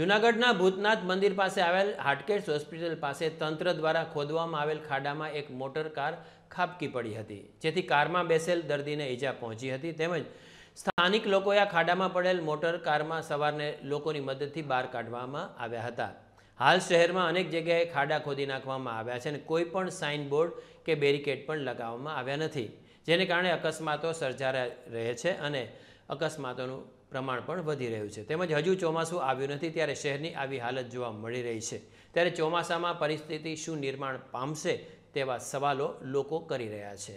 જૂનાગઢના ભૂતનાથ મંદિર પાસે આવેલ હાટકેશ હોસ્પિટલ પાસે તંત્ર દ્વારા ખોદવામાં આવેલ ખાડામાં એક મોટર કાર ખાબકી પડી હતી જેથી કારમાં બેસેલ દર્દીને ઈજા પહોંચી હતી તેમજ સ્થાનિક લોકોએ આ ખાડામાં પડેલ મોટર કારમાં સવારને લોકોની મદદથી બહાર કાઢવામાં આવ્યા હતા હાલ શહેરમાં અનેક જગ્યાએ ખાડા ખોદી નાખવામાં આવ્યા છે અને કોઈ પણ સાઇનબોર્ડ કે બેરિકેડ પણ લગાવવામાં આવ્યા નથી જેને કારણે અકસ્માતો સર્જાયા રહે છે અને અકસ્માતોનું પ્રમાણ પણ વધી રહ્યું છે તેમજ હજુ ચોમાસું આવ્યું નથી ત્યારે શહેરની આવી હાલત જોવા મળી રહી છે ત્યારે ચોમાસામાં પરિસ્થિતિ શું નિર્માણ પામશે તેવા સવાલો લોકો કરી રહ્યા છે